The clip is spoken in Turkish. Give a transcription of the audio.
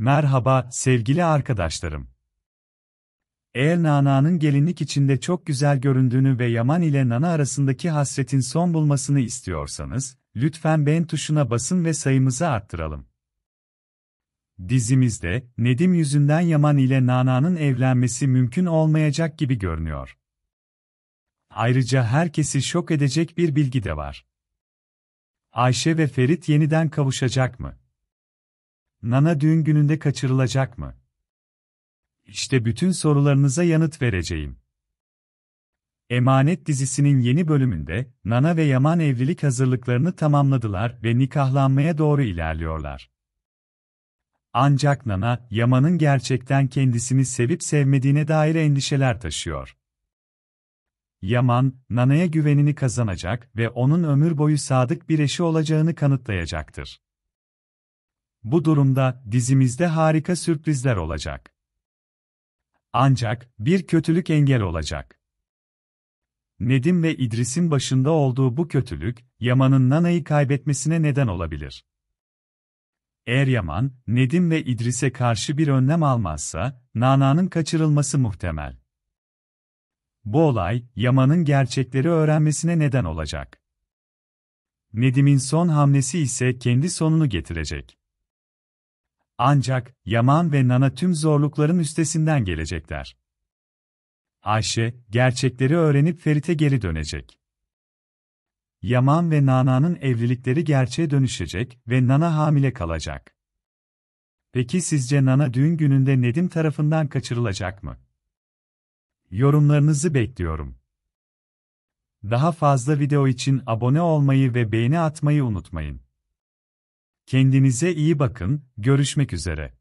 Merhaba sevgili arkadaşlarım. Eğer Nana'nın gelinlik içinde çok güzel göründüğünü ve Yaman ile Nana arasındaki hasretin son bulmasını istiyorsanız, lütfen beğen tuşuna basın ve sayımızı arttıralım. Dizimizde, Nedim yüzünden Yaman ile Nana'nın evlenmesi mümkün olmayacak gibi görünüyor. Ayrıca herkesi şok edecek bir bilgi de var. Ayşe ve Ferit yeniden kavuşacak mı? Nana düğün gününde kaçırılacak mı? İşte bütün sorularınıza yanıt vereceğim. Emanet dizisinin yeni bölümünde Nana ve Yaman evlilik hazırlıklarını tamamladılar ve nikahlanmaya doğru ilerliyorlar. Ancak Nana, Yaman'ın gerçekten kendisini sevip sevmediğine dair endişeler taşıyor. Yaman, Nana'ya güvenini kazanacak ve onun ömür boyu sadık bir eşi olacağını kanıtlayacaktır. Bu durumda dizimizde harika sürprizler olacak. Ancak bir kötülük engel olacak. Nedim ve İdris'in başında olduğu bu kötülük, Yaman'ın Nana'yı kaybetmesine neden olabilir. Eğer Yaman, Nedim ve İdris'e karşı bir önlem almazsa, Nana'nın kaçırılması muhtemel. Bu olay, Yaman'ın gerçekleri öğrenmesine neden olacak. Nedim'in son hamlesi ise kendi sonunu getirecek. Ancak Yaman ve Nana tüm zorlukların üstesinden gelecekler. Ayşe, gerçekleri öğrenip Ferit'e geri dönecek. Yaman ve Nana'nın evlilikleri gerçeğe dönüşecek ve Nana hamile kalacak. Peki sizce Nana düğün gününde Nedim tarafından kaçırılacak mı? Yorumlarınızı bekliyorum. Daha fazla video için abone olmayı ve beğeni atmayı unutmayın. Kendinize iyi bakın, görüşmek üzere.